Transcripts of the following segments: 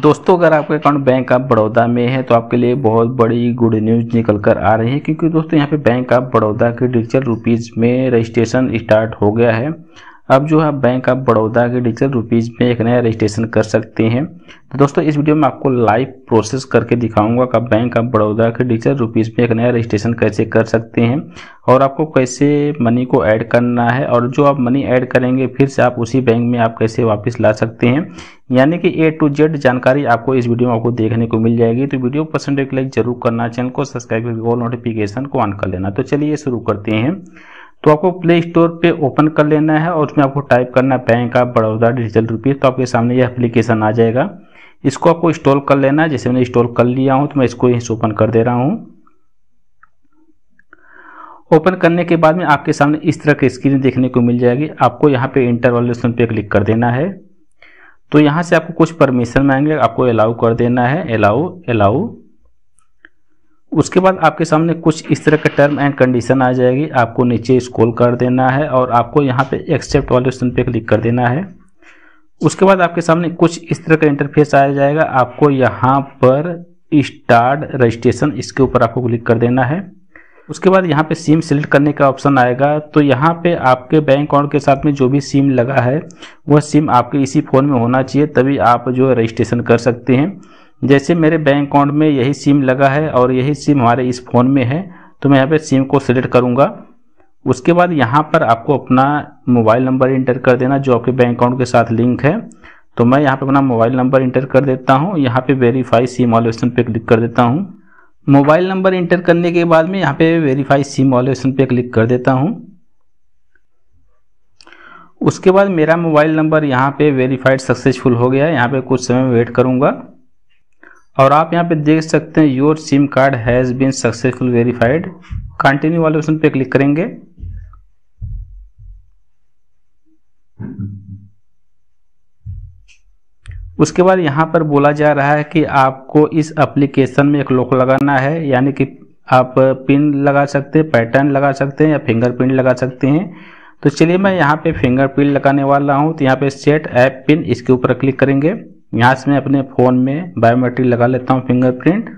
दोस्तों अगर आपका अकाउंट बैंक ऑफ बड़ौदा में है तो आपके लिए बहुत बड़ी गुड न्यूज़ निकल कर आ रही है क्योंकि दोस्तों यहाँ पे बैंक ऑफ बड़ौदा के डिजिटल रुपीज़ में रजिस्ट्रेशन स्टार्ट हो गया है अब जो है बैंक ऑफ बड़ौदा के डिजिटल रुपीज़ में एक नया रजिस्ट्रेशन कर सकते हैं तो दोस्तों इस वीडियो में आपको लाइव प्रोसेस करके दिखाऊंगा कि बैंक ऑफ बड़ौदा के डिजिटल रुपीज़ में एक नया रजिस्ट्रेशन कैसे कर सकते हैं और आपको कैसे मनी को ऐड करना है और जो आप मनी ऐड करेंगे फिर से आप उसी बैंक में आप कैसे वापस ला सकते हैं यानी कि ए टू जेड जानकारी आपको इस वीडियो में आपको देखने को मिल जाएगी तो वीडियो पसंद एक तो लाइक जरूर करना चैनल को सब्सक्राइब करके और नोटिफिकेशन को ऑन कर लेना तो चलिए शुरू करते हैं तो आपको प्ले स्टोर पे ओपन कर लेना है और उसमें आपको टाइप करना है bank of Baroda digital rupees तो आपके सामने यह एप्लीकेशन आ जाएगा इसको आपको इंस्टॉल कर लेना है जैसे मैंने इंस्टॉल कर लिया हूँ तो मैं इसको यहीं से ओपन कर दे रहा हूँ ओपन करने के बाद में आपके सामने इस तरह की स्क्रीन देखने को मिल जाएगी आपको यहाँ पे इंटर वॉल्यूशन पे क्लिक कर देना है तो यहाँ से आपको कुछ परमिशन मांगे आपको अलाउ कर देना है अलाउ अलाउ उसके बाद आपके सामने कुछ इस तरह का टर्म एंड कंडीशन आ जाएगी आपको नीचे स्क्रॉल कर देना है और आपको यहाँ पे एक्सेप्ट वाले ऑप्शन पे क्लिक कर देना है उसके बाद आपके सामने कुछ इस तरह का इंटरफेस आ जाएगा आपको यहाँ पर स्टार्ट रजिस्ट्रेशन इसके ऊपर आपको क्लिक कर देना है उसके बाद यहाँ पे सिम सेलेक्ट करने का ऑप्शन आएगा तो यहाँ पे आपके बैंक अकाउंट के साथ में जो भी सिम लगा है वह सिम आपके इसी फ़ोन में होना चाहिए तभी आप जो है रजिस्ट्रेशन कर सकते हैं जैसे मेरे बैंक अकाउंट में यही सिम लगा है और यही सिम हमारे इस फ़ोन में है तो मैं यहाँ पर सिम को सिलेक्ट करूँगा उसके बाद यहाँ पर आपको अपना मोबाइल नंबर इंटर कर देना जो आपके बैंक अकाउंट के साथ लिंक है तो मैं यहाँ पर अपना मोबाइल नंबर इंटर कर देता हूँ यहाँ पर वेरीफाई सिम ऑलेशन पर क्लिक कर देता हूँ मोबाइल नंबर इंटर करने के बाद में यहाँ पे वेरीफाई सिम वाले ऑप्शन पे क्लिक कर देता हूँ उसके बाद मेरा मोबाइल नंबर यहाँ पे वेरीफाइड सक्सेसफुल हो गया है यहाँ पे कुछ समय वेट करूँगा और आप यहाँ पे देख सकते हैं your sim card has been successful verified continue वाले ऑप्शन पे क्लिक करेंगे उसके बाद यहाँ पर बोला जा रहा है कि आपको इस एप्लीकेशन में एक लॉक लगाना है यानी कि आप पिन लगा सकते हैं पैटर्न लगा सकते हैं या फिंगरप्रिंट लगा सकते हैं तो चलिए मैं यहाँ पे फिंगरप्रिंट लगाने वाला हूँ तो यहाँ पे सेट ऐप पिन इसके ऊपर क्लिक करेंगे यहाँ से मैं अपने फ़ोन में बायोमेट्रिक लगा लेता हूँ फिंगरप्रिंट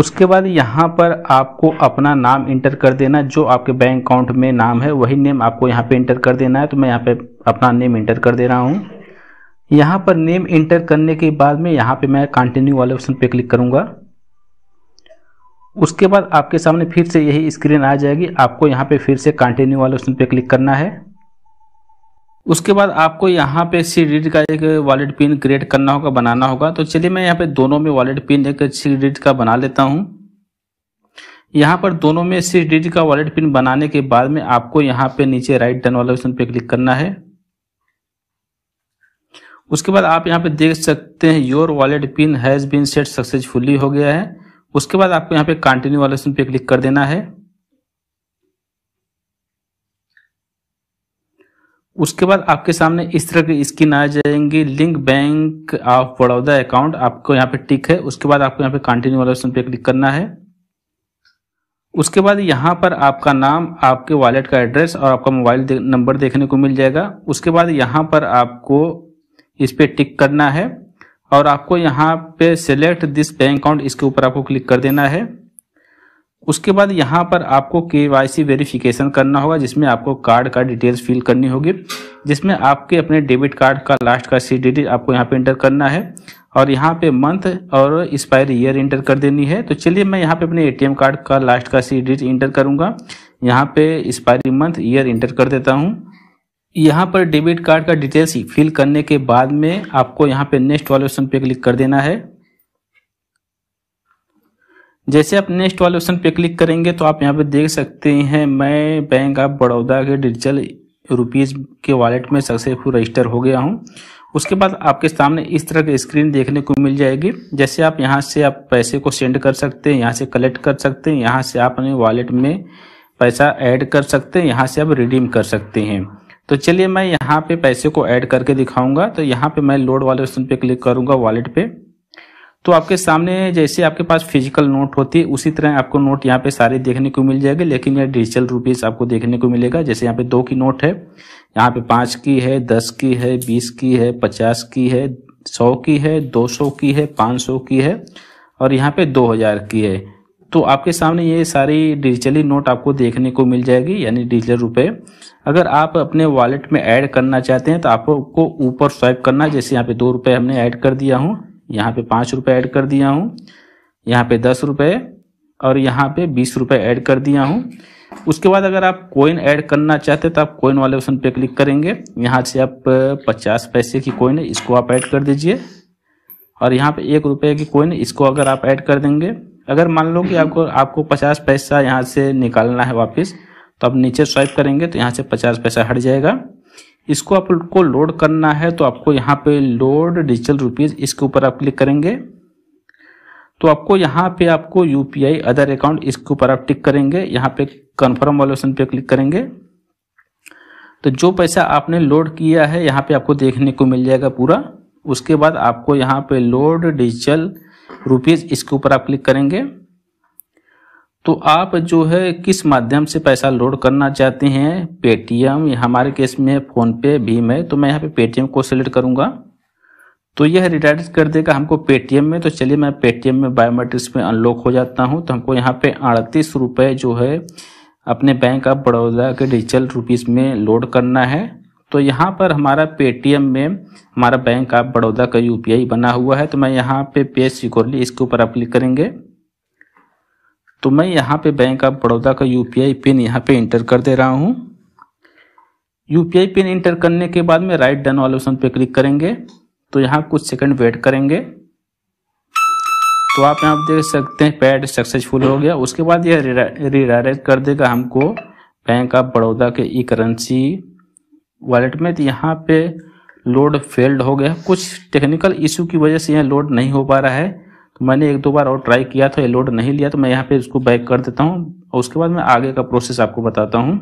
उसके बाद यहाँ पर आपको अपना नाम इंटर कर देना जो आपके बैंक अकाउंट में नाम है वही नेम आपको यहाँ पे इंटर कर देना है तो मैं यहाँ पे अपना नेम इंटर कर दे रहा हूँ यहाँ पर नेम एंटर करने के बाद में यहाँ पे मैं कंटिन्यू वाले ऑप्शन पे क्लिक करूँगा उसके बाद आपके सामने फिर से यही स्क्रीन आ जाएगी आपको यहाँ पे फिर से कंटिन्यू वाले ऑप्शन पे क्लिक करना है उसके बाद आपको यहाँ पे सी का एक वॉलेट पिन क्रिएट करना होगा बनाना होगा तो चलिए मैं यहाँ पे दोनों में वॉलेट पिन एक सी का बना लेता हूँ यहाँ पर दोनों में सी का वॉलेट पिन बनाने के बाद में आपको यहाँ पे नीचे राइट डन वाले ऑप्शन पे क्लिक करना है उसके बाद आप यहाँ पे देख सकते हैं your wallet pin has been set successfully हो गया है उसके बाद आपको यहाँ पे कंटिन्यू वाले पे क्लिक कर देना है उसके बाद आपके सामने इस तरह की स्क्रीन आ जाएंगी link bank of Baroda account आपको यहाँ पे टिक है उसके बाद आपको यहाँ पे कंटिन्यू वाले पे क्लिक करना है उसके बाद यहाँ पर आपका नाम आपके वॉलेट का एड्रेस और आपका मोबाइल नंबर देखने को मिल जाएगा उसके बाद यहाँ पर आपको इस पर टिक करना है और आपको यहाँ पे सेलेक्ट दिस बैंक अकाउंट इसके ऊपर आपको क्लिक कर देना है उसके बाद यहाँ पर आपको के वाई सी वेरिफिकेशन करना होगा जिसमें आपको कार्ड का डिटेल्स फिल करनी होगी जिसमें आपके अपने डेबिट कार्ड का लास्ट का सी डी आपको यहाँ पे इंटर करना है और यहाँ पे मंथ और एक्सपायर ईयर इंटर कर देनी है तो चलिए मैं यहाँ पे अपने एटीएम कार्ड का लास्ट का सी डी इंटर करूँगा यहाँ पे एक्सपायरी मंथ ईयर इंटर कर देता हूँ यहाँ पर डेबिट कार्ड का डिटेल्स फिल करने के बाद में आपको यहाँ पे नेक्स्ट वाले ऑप्शन पे क्लिक कर देना है जैसे आप नेक्स्ट वाले ऑप्शन पे क्लिक करेंगे तो आप यहाँ पे देख सकते हैं मैं बैंक ऑफ बड़ौदा के डिजिटल रुपीज़ के वॉलेट में सक्सेसफुल रजिस्टर हो गया हूँ उसके बाद आपके सामने इस तरह की स्क्रीन देखने को मिल जाएगी जैसे आप यहाँ से आप पैसे को सेंड कर सकते हैं यहाँ से कलेक्ट कर सकते हैं यहाँ से आप अपने वॉलेट में पैसा ऐड कर सकते हैं यहाँ से आप रिडीम कर सकते हैं तो चलिए मैं यहाँ पे पैसे को ऐड करके दिखाऊंगा तो यहाँ पे मैं लोड वाले ऑप्शन पे क्लिक करूंगा वॉलेट पे तो आपके सामने जैसे आपके पास फिजिकल नोट होती है उसी तरह आपको नोट यहाँ पे सारे देखने को मिल जाएंगे लेकिन यह डिजिटल रूपीज आपको देखने को मिलेगा जैसे यहाँ पे दो की नोट है यहाँ पे पाँच की है दस की है बीस की है पचास की है सौ की है दो सौ की है पाँच सौ की है और यहाँ पे दो हजार की है तो आपके सामने ये सारी डिजिटली नोट आपको देखने को मिल जाएगी यानी डिजिटल रुपए अगर आप अपने वॉलेट में ऐड करना चाहते हैं तो आपको ऊपर स्वाइप करना जैसे यहाँ पे दो रुपये हमने ऐड कर दिया हूँ यहाँ पे पाँच रुपये ऐड कर दिया हूँ यहाँ पे दस रुपये और यहाँ पे बीस रुपये ऐड कर दिया हूँ उसके बाद अगर आप कोइन ऐड करना चाहते हैं तो आप कोइन वाले ऑप्शन पे क्लिक करेंगे यहाँ से आप पचास पैसे की कोइन है इसको आप ऐड कर दीजिए और यहाँ पे एक रुपये की कोइन इसको अगर आप ऐड कर देंगे अगर मान लो कि आपको आपको पचास पैसा यहाँ से निकालना है वापस तो आप नीचे स्वाइप करेंगे तो यहाँ से पचास पैसा हट जाएगा इसको आपको लोड करना है तो आपको यहाँ पे लोड डिजिटल रुपीज़ इसके ऊपर आप क्लिक करेंगे तो आपको यहाँ पे आपको यू अदर अकाउंट इसके ऊपर आप टिक करेंगे यहाँ पे कन्फर्म वाले ऑप्शन पे क्लिक करेंगे तो जो पैसा आपने लोड किया है यहाँ पे आपको देखने को मिल जाएगा पूरा उसके बाद आपको यहाँ पे लोड डिजिटल रुपीज इसके ऊपर आप क्लिक करेंगे तो आप जो है किस माध्यम से पैसा लोड करना चाहते हैं पेटीएम हमारे केस में फोन पे भीम है तो मैं यहाँ पे पेटीएम को सिलेक्ट करूंगा तो यह रिडायरेक्ट कर देगा हमको पेटीएम में तो चलिए मैं पेटीएम में बायोमेट्रिक्स में अनलॉक हो जाता हूँ तो हमको यहाँ पे अड़तीस रुपये जो है अपने बैंक ऑफ बड़ौदा के डिजिटल रुपीज़ में लोड करना है तो यहाँ पर हमारा पेटीएम में हमारा बैंक ऑफ बड़ौदा का यूपीआई बना हुआ है तो मैं यहाँ पे पे सिक्योरली इसके ऊपर आप क्लिक करेंगे तो मैं यहाँ पे बैंक ऑफ बड़ौदा का यूपीआई पिन यहाँ पे इंटर कर दे रहा हूँ यूपीआई पिन इंटर करने के बाद में राइट डन वाले ऑप्शन पे क्लिक करेंगे तो यहाँ कुछ सेकंड वेट करेंगे तो आप यहाँ देख सकते हैं पैड सक्सेसफुल हो गया उसके बाद यह रिडायरेक्ट कर देगा हमको बैंक ऑफ बड़ौदा के ई करेंसी वॉलेट में तो यहाँ पे लोड फेल्ड हो गया कुछ टेक्निकल इशू की वजह से यह लोड नहीं हो पा रहा है तो मैंने एक दो बार और ट्राई किया था ये लोड नहीं लिया तो मैं यहाँ पे इसको बैक कर देता हूँ और उसके बाद मैं आगे का प्रोसेस आपको बताता हूँ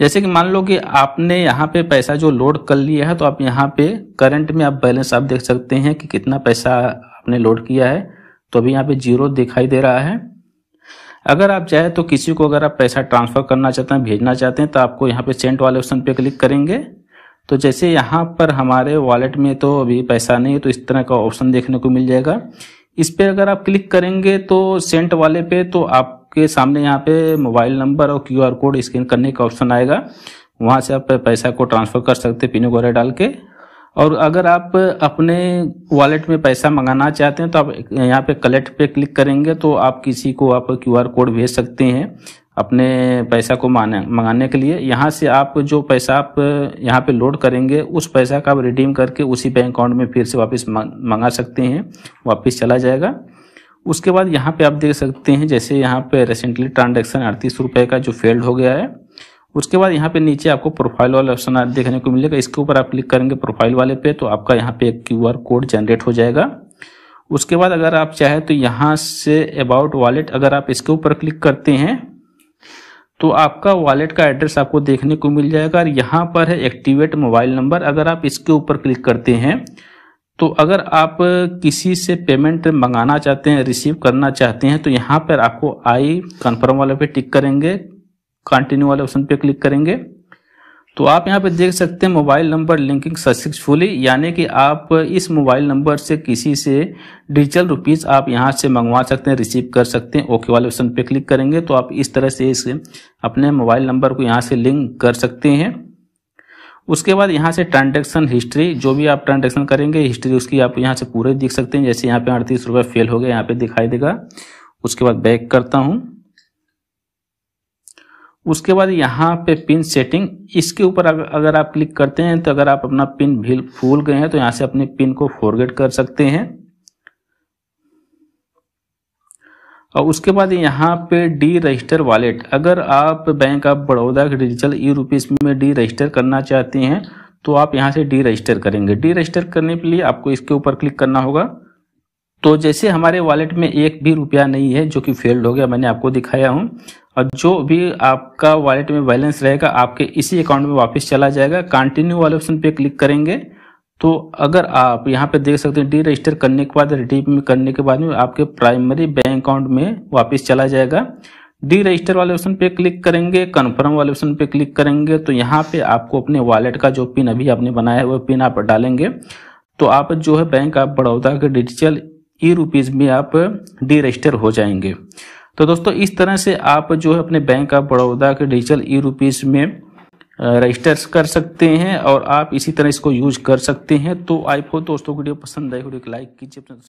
जैसे कि मान लो कि आपने यहाँ पे पैसा जो लोड कर लिया है तो आप यहाँ पे करंट में आप बैलेंस आप देख सकते हैं कि कितना पैसा आपने लोड किया है तो अभी यहाँ पे जीरो दिखाई दे रहा है अगर आप चाहे तो किसी को अगर आप पैसा ट्रांसफर करना चाहते हैं भेजना चाहते हैं तो आपको यहाँ पे सेंट वाले ऑप्शन पे क्लिक करेंगे तो जैसे यहाँ पर हमारे वॉलेट में तो अभी पैसा नहीं है तो इस तरह का ऑप्शन देखने को मिल जाएगा इस पर अगर आप क्लिक करेंगे तो सेंट वाले पे तो आपके सामने यहाँ पे मोबाइल नंबर और क्यू कोड स्कैन करने का ऑप्शन आएगा वहाँ से आप पैसा को ट्रांसफर कर सकते पिन वगैरह डाल के और अगर आप अपने वॉलेट में पैसा मंगाना चाहते हैं तो आप यहाँ पे कलेक्ट पे क्लिक करेंगे तो आप किसी को आप क्यूआर कोड भेज सकते हैं अपने पैसा को माने मंगाने के लिए यहाँ से आप जो पैसा आप यहाँ पे लोड करेंगे उस पैसा का आप रिडीम करके उसी बैंक अकाउंट में फिर से वापस मंगा सकते हैं वापस चला जाएगा उसके बाद यहाँ पे आप देख सकते हैं जैसे यहाँ पे रिसेंटली ट्रांजेक्शन अड़तीस रुपये का जो फेल्ड हो गया है उसके बाद यहाँ पे नीचे आपको प्रोफाइल वाला ऑप्शन देखने को मिलेगा इसके ऊपर आप क्लिक करेंगे प्रोफाइल वाले पे तो आपका यहाँ पे एक क्यू कोड जनरेट हो जाएगा उसके बाद अगर आप चाहे तो यहाँ से अबाउट वॉलेट अगर आप इसके ऊपर क्लिक करते हैं तो आपका वॉलेट का एड्रेस आपको देखने को मिल जाएगा और यहाँ पर है एक्टिवेट मोबाइल नंबर अगर आप इसके ऊपर क्लिक करते हैं तो अगर आप किसी से पेमेंट मंगाना चाहते हैं रिसीव करना चाहते हैं तो यहाँ पर आपको आई कन्फर्म वाले पे टिक करेंगे कंटिन्यू वाले ऑप्शन पे क्लिक करेंगे तो आप यहाँ पे देख सकते हैं मोबाइल नंबर लिंकिंग सक्सेसफुली यानी कि आप इस मोबाइल नंबर से किसी से डिजिटल रुपीज़ आप यहाँ से मंगवा सकते हैं रिसीव कर सकते हैं ओके वाले ऑप्शन पे क्लिक करेंगे तो आप इस तरह से इस अपने मोबाइल नंबर को यहाँ से लिंक कर सकते हैं उसके बाद यहाँ से ट्रांजेक्शन हिस्ट्री जो भी आप ट्रांजेक्शन करेंगे हिस्ट्री उसकी आप यहाँ से पूरे देख सकते हैं जैसे यहाँ पे अड़तीस रुपये फेल हो गया यहाँ पे दिखाई देगा उसके बाद बैक करता हूँ उसके बाद यहाँ पे पिन सेटिंग इसके ऊपर अगर आप क्लिक करते हैं तो अगर आप अपना पिन भी भूल गए हैं तो यहाँ से अपने पिन को फॉरगेट कर सकते हैं और उसके बाद यहाँ पे डी रजिस्टर वॉलेट अगर आप बैंक ऑफ बड़ौदा के डिजिटल ई रुपीज़ में डी रजिस्टर करना चाहते हैं तो आप यहाँ से डी रजिस्टर करेंगे डी रजिस्टर करने के लिए आपको इसके ऊपर क्लिक करना होगा तो जैसे हमारे वॉलेट में एक भी रुपया नहीं है जो कि फेल्ड हो गया मैंने आपको दिखाया हूँ और जो भी आपका वॉलेट में बैलेंस रहेगा आपके इसी अकाउंट में वापस चला जाएगा कंटिन्यू वाले ऑप्शन पे क्लिक करेंगे तो अगर आप यहाँ पे देख सकते हैं डी रजिस्टर करने के बाद रिडीप में करने के बाद में आपके प्राइमरी बैंक अकाउंट में वापस चला जाएगा डी रजिस्टर वाले ऑप्शन पे क्लिक करेंगे कन्फर्म वाले ऑप्शन पे क्लिक करेंगे तो यहाँ पे आपको अपने वॉलेट का जो पिन अभी आपने बनाया है वो पिन आप डालेंगे तो आप जो है बैंक ऑफ बड़ौदा के डिजिटल ई e रुपीज़ में आप डी रजिस्टर हो जाएंगे तो दोस्तों इस तरह से आप जो है अपने बैंक ऑफ बड़ौदा के डिजिटल ई रुपीज़ में रजिस्टर कर सकते हैं और आप इसी तरह इसको यूज कर सकते हैं तो आई दोस्तों वीडियो पसंद आई वीडियो को लाइक कीजिए अपने